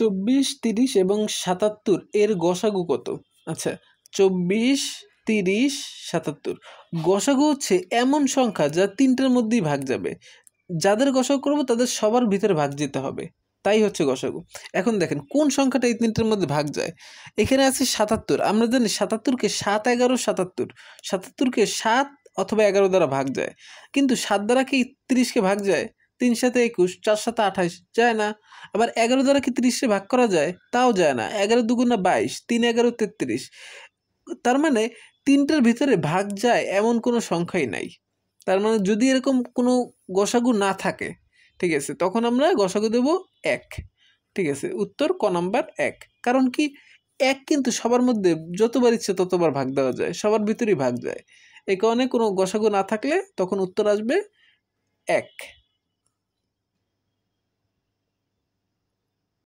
চব্বিশ তিরিশ এবং সাতাত্তর এর গসাগু কত আচ্ছা চব্বিশ তিরিশ সাতাত্তর গসাগু হচ্ছে এমন সংখ্যা যা তিনটার মধ্যেই ভাগ যাবে যাদের গসাগু করবো তাদের সবার ভিতরে ভাগ যেতে হবে তাই হচ্ছে গসাগু এখন দেখেন কোন সংখ্যাটা এই তিনটের মধ্যে ভাগ যায় এখানে আছে সাতাত্তর আমরা জানি সাতাত্তরকে সাত এগারো সাতাত্তর সাতাত্তরকে সাত অথবা এগারো দ্বারা ভাগ যায় কিন্তু সাত দ্বারা কি তিরিশকে ভাগ যায় তিন সাথে একুশ চার সাথে আঠাশ যায় না আবার এগারো দ্বারা কি তিরিশে ভাগ করা যায় তাও যায় না এগারো দুগুণা বাইশ তিন এগারো তেত্রিশ তার মানে তিনটার ভিতরে ভাগ যায় এমন কোনো সংখ্যাই নাই তার মানে যদি এরকম কোনো গোসাগু না থাকে ঠিক আছে তখন আমরা গোসাগু দেব এক ঠিক আছে উত্তর ক নাম্বার এক কারণ কি এক কিন্তু সবার মধ্যে যতবার ইচ্ছে ততবার ভাগ দেওয়া যায় সবার ভিতরেই ভাগ যায় এই কারণে কোনো গোসাগু না থাকলে তখন উত্তর আসবে এক